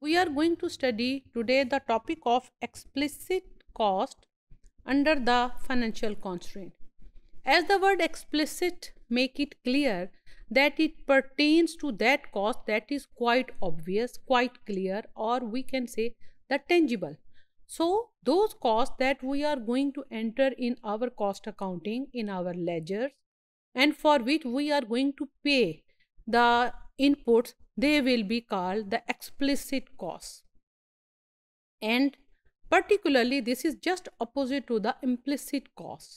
we are going to study today the topic of explicit cost under the financial constraint. As the word explicit make it clear that it pertains to that cost that is quite obvious, quite clear or we can say the tangible. So those costs that we are going to enter in our cost accounting, in our ledgers and for which we are going to pay the inputs they will be called the explicit cause. And particularly this is just opposite to the implicit cause.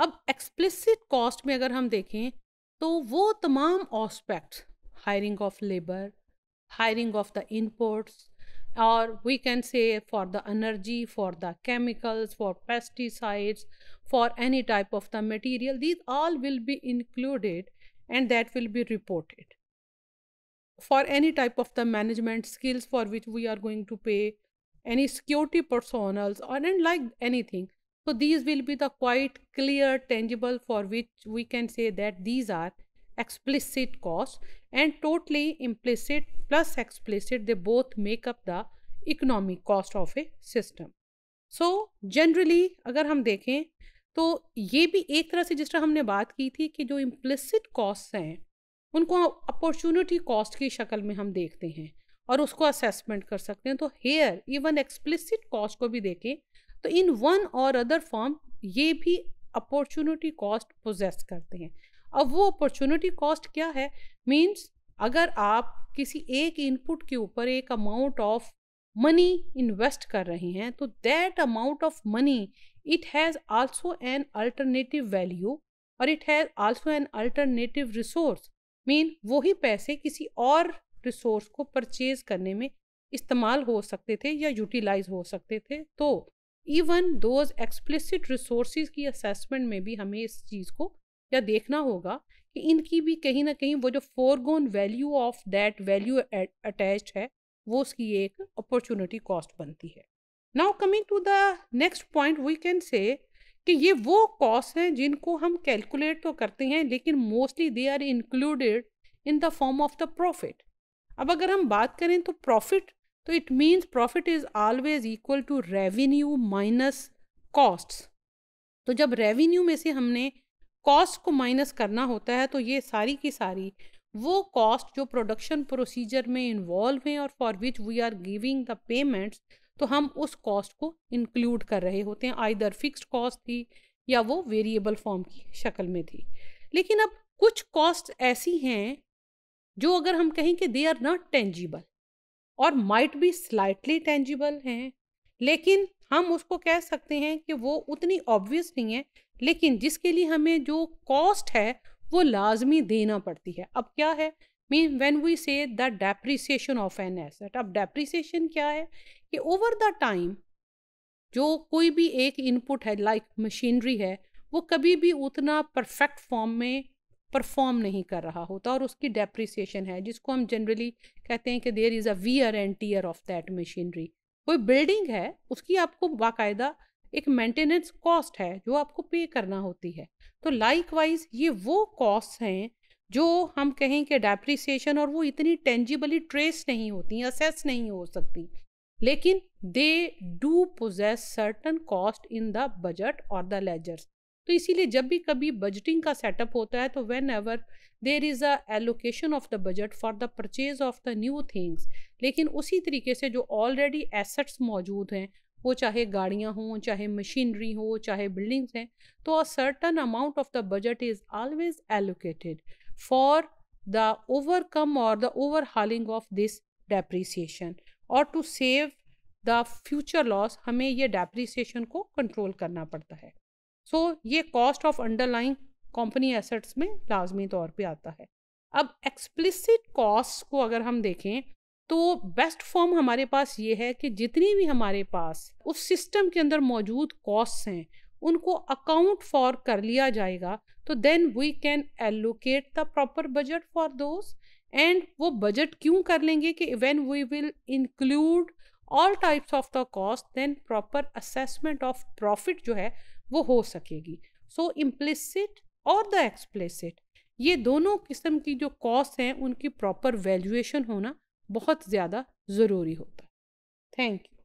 अब explicit cost में अगर हम देखें तो वो तमाम aspects hiring of labour hiring of the inputs or we can say for the energy for the chemicals for pesticides for any type of the material these all will be included and that will be reported for any type of the management skills for which we are going to pay any security personals or and like anything so these will be the quite clear tangible for which we can say that these are explicit costs and totally implicit plus explicit they both make up the economic cost of a system so, generally agar hum dekhen to ye bhi ek tarah se jis tarah humne baat ki thi ki jo implicit costs hain उनको opportunity cost की शक्ल में हम देखते हैं और उसको assessment कर सकते हैं तो हेयर इवन एक्सप्लिसिट कॉस्ट को भी देखें तो इन वन और अदर फॉर्म ये भी अपॉर्चुनिटी कॉस्ट पोजेस करते हैं अब वो अपॉर्चुनिटी कॉस्ट क्या है मीन्स अगर आप किसी एक इनपुट के ऊपर एक अमाउंट ऑफ मनी इन्वेस्ट कर रहे हैं तो that amount of money it has also an alternative value और it has also an alternative resource mean वही पैसे किसी और रिसोर्स को परचेज करने में इस्तेमाल हो सकते थे या यूटिलाइज हो सकते थे तो इवन दोज एक्सप्लिसिट रिसोर्स की असेसमेंट में भी हमें इस चीज़ को या देखना होगा कि इनकी भी कहीं ना कहीं वो जो forgone value of that value attach है वो उसकी एक अपॉर्चुनिटी कॉस्ट बनती है now coming to the next point we can say कि ये वो कॉस्ट हैं जिनको हम कैलकुलेट तो करते हैं लेकिन mostly they are included in the form of the profit अब अगर हम बात करें तो प्रॉफिट तो it means profit is always equal to revenue minus costs तो जब रेवेन्यू में से हमने कॉस्ट को माइनस करना होता है तो ये सारी की सारी वो कॉस्ट जो प्रोडक्शन प्रोसीजर में इन्वॉल्व हैं और for which we are giving the payments तो हम उस कॉस्ट को इंक्लूड कर रहे होते हैं आइदर फिक्स्ड कॉस्ट थी या वो वेरिएबल फॉर्म की शक्ल में थी लेकिन अब कुछ कॉस्ट ऐसी हैं जो अगर हम कहें कि दे आर नॉट टेंजिबल और माइट भी स्लाइटली टेंजिबल हैं लेकिन हम उसको कह सकते हैं कि वो उतनी ऑब्वियस नहीं है लेकिन जिसके लिए हमें जो कॉस्ट है वो लाजमी देना पड़ती है अब क्या है mean when we say the depreciation of an asset अब डेप्रीसीशन क्या है कि ओवर द टाइम जो कोई भी एक इनपुट है लाइक like मशीनरी है वो कभी भी उतना परफेक्ट फॉर्म में परफॉर्म नहीं कर रहा होता और उसकी डेप्रिसिएशन है जिसको हम जनरली कहते हैं कि there is a wear and tear of that machinery कोई बिल्डिंग है उसकी आपको बाकायदा एक मेंटेनेंस कॉस्ट है जो आपको पे करना होती है तो लाइक वाइज ये वो कॉस्ट हैं जो हम कहें कि डेप्रिसिएशन और वो इतनी टेंजिबली ट्रेस नहीं होती असेस नहीं हो सकती लेकिन they do possess certain cost in the budget और द लेजर्स तो इसीलिए जब भी कभी बजटिंग का सेटअप होता है तो whenever there is a allocation of the budget for the purchase of the new things लेकिन उसी तरीके से जो ऑलरेडी एसेट्स मौजूद हैं वो चाहे गाड़ियाँ हों चाहे मशीनरी हो चाहे बिल्डिंग्स हैं तो a certain amount of the budget is always allocated for the overcome और the overhauling of this depreciation और to save the future loss हमें ये डेप्रीसीशन को कंट्रोल करना पड़ता है सो so, ये cost of underlying company assets में लाजमी तौर पे आता है अब एक्सप्लिसिट कॉस्ट को अगर हम देखें तो बेस्ट फॉर्म हमारे पास ये है कि जितनी भी हमारे पास उस सिस्टम के अंदर मौजूद कॉस्ट हैं उनको अकाउंट फॉर कर लिया जाएगा तो then we can allocate the proper budget for those and वो बजट क्यों कर लेंगे कि when we will include all types of the cost then proper assessment of profit जो है वो हो सकेगी सो इम्प्लिसिट और द एक्सप्लिसिट ये दोनों किस्म की जो कॉस्ट हैं उनकी प्रॉपर वैल्यूएशन होना बहुत ज़्यादा ज़रूरी होता है थैंक यू